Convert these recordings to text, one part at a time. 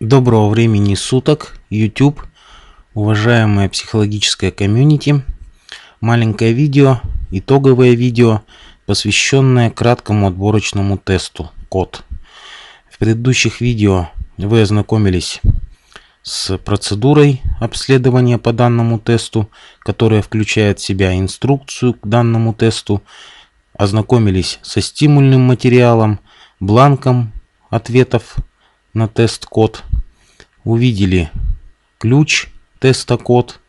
Доброго времени суток, YouTube, уважаемая психологическая комьюнити. Маленькое видео, итоговое видео, посвященное краткому отборочному тесту код. В предыдущих видео вы ознакомились с процедурой обследования по данному тесту, которая включает в себя инструкцию к данному тесту, ознакомились со стимульным материалом, бланком ответов на тест-код – увидели ключ, тест-код,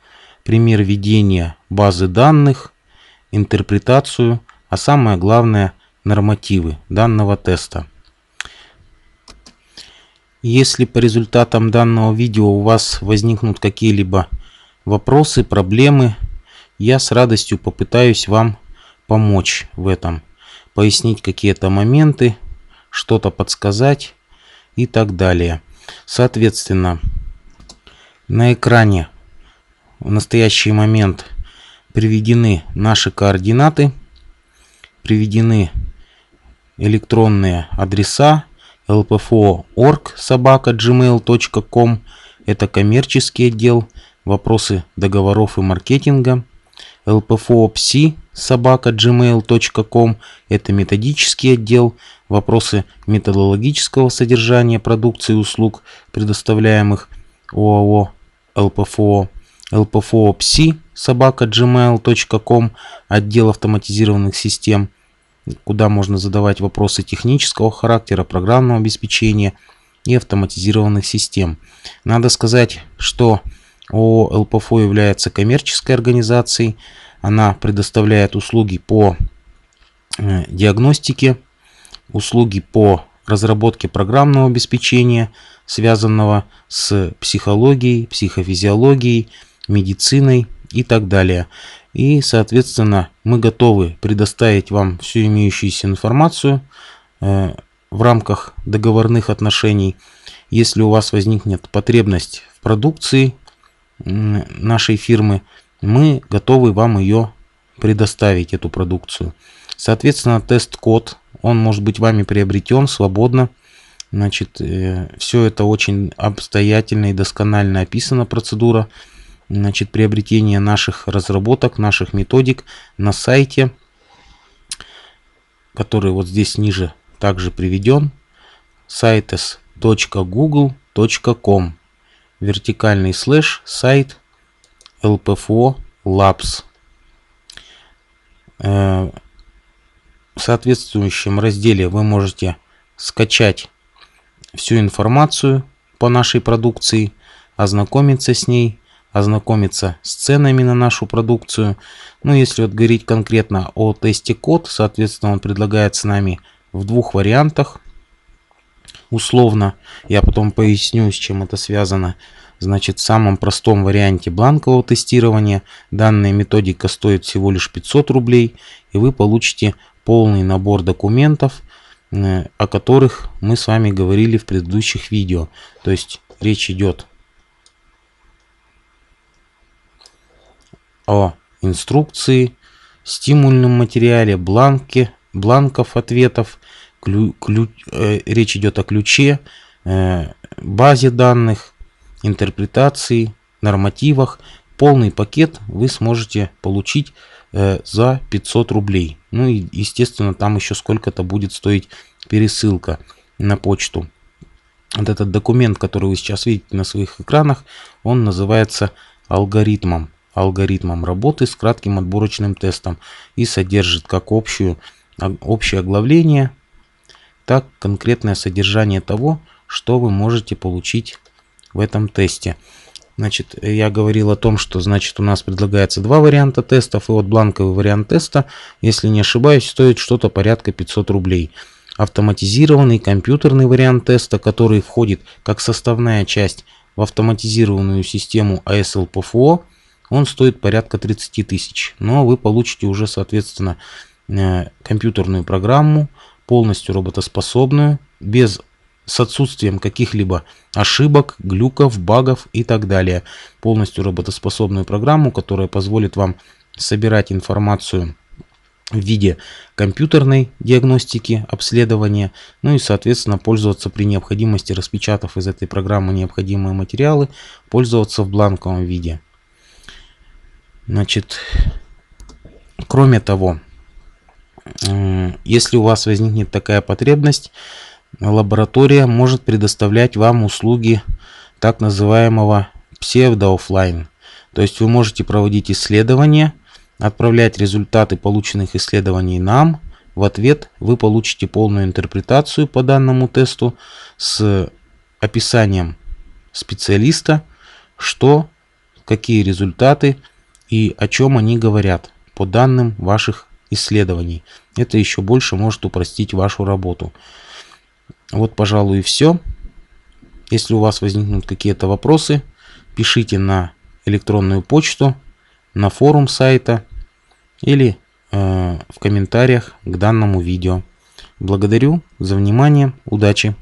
пример ведения базы данных, интерпретацию, а самое главное нормативы данного теста. Если по результатам данного видео у вас возникнут какие-либо вопросы, проблемы, я с радостью попытаюсь вам помочь в этом, пояснить какие-то моменты, что-то подсказать и так далее. Соответственно, на экране в настоящий момент приведены наши координаты, приведены электронные адреса lpfo.org собака gmail.com это коммерческий отдел, вопросы договоров и маркетинга – lpfo.psi собака gmail.com – это методический отдел, вопросы методологического содержания продукции и услуг, предоставляемых ОАО ЛПФО. LPFOPSI собака gmail.com отдел автоматизированных систем, куда можно задавать вопросы технического характера, программного обеспечения и автоматизированных систем. Надо сказать, что ООО «ЛПФО» является коммерческой организацией. Она предоставляет услуги по э, диагностике, услуги по разработке программного обеспечения, связанного с психологией, психофизиологией, медициной и так далее. И, соответственно, мы готовы предоставить вам всю имеющуюся информацию э, в рамках договорных отношений. Если у вас возникнет потребность в продукции нашей фирмы, мы готовы вам ее предоставить, эту продукцию. Соответственно, тест-код, он может быть вами приобретен свободно. Значит, э, все это очень обстоятельно и досконально описана процедура значит, приобретения наших разработок, наших методик на сайте, который вот здесь ниже также приведен, сайtes.google.com вертикальный слэш сайт lpfo labs. Э, в соответствующем разделе вы можете скачать всю информацию по нашей продукции, ознакомиться с ней, ознакомиться с ценами на нашу продукцию. Ну, если вот говорить конкретно о тесте код, соответственно, он предлагается нами в двух вариантах – условно, я потом поясню, с чем это связано. Значит, в самом простом варианте бланкового тестирования данная методика стоит всего лишь 500 рублей, и вы получите полный набор документов, э, о которых мы с вами говорили в предыдущих видео. То есть речь идет о инструкции, стимульном материале, бланке, бланков ответов, Клю, клю, э, речь идет о ключе, э, базе данных, интерпретации, нормативах. Полный пакет вы сможете получить э, за 500 рублей. Ну и естественно там еще сколько-то будет стоить пересылка на почту. Вот этот документ, который вы сейчас видите на своих экранах, он называется алгоритмом. Алгоритмом работы с кратким отборочным тестом и содержит как общую, общее оглавление, так конкретное содержание того, что вы можете получить в этом тесте. Значит, я говорил о том, что значит у нас предлагается два варианта тестов, и вот бланковый вариант теста, если не ошибаюсь, стоит что-то порядка 500 рублей. Автоматизированный компьютерный вариант теста, который входит как составная часть в автоматизированную систему ASLPFO, а он стоит порядка 30 тысяч. Но вы получите уже, соответственно, э, компьютерную программу, полностью роботоспособную без с отсутствием каких-либо ошибок, глюков, багов и так далее. Полностью работоспособную программу, которая позволит вам собирать информацию в виде компьютерной диагностики, обследования, ну и соответственно пользоваться при необходимости, распечатав из этой программы необходимые материалы, пользоваться в бланковом виде. Значит, кроме того, если у вас возникнет такая потребность, лаборатория может предоставлять вам услуги так называемого псевдоофлайн. То есть вы можете проводить исследования, отправлять результаты полученных исследований нам. В ответ вы получите полную интерпретацию по данному тесту с описанием специалиста, что, какие результаты и о чем они говорят по данным ваших исследований. Это еще больше может упростить вашу работу. Вот, пожалуй, и все. Если у вас возникнут какие-то вопросы, пишите на электронную почту, на форум сайта или э, в комментариях к данному видео. Благодарю за внимание, удачи!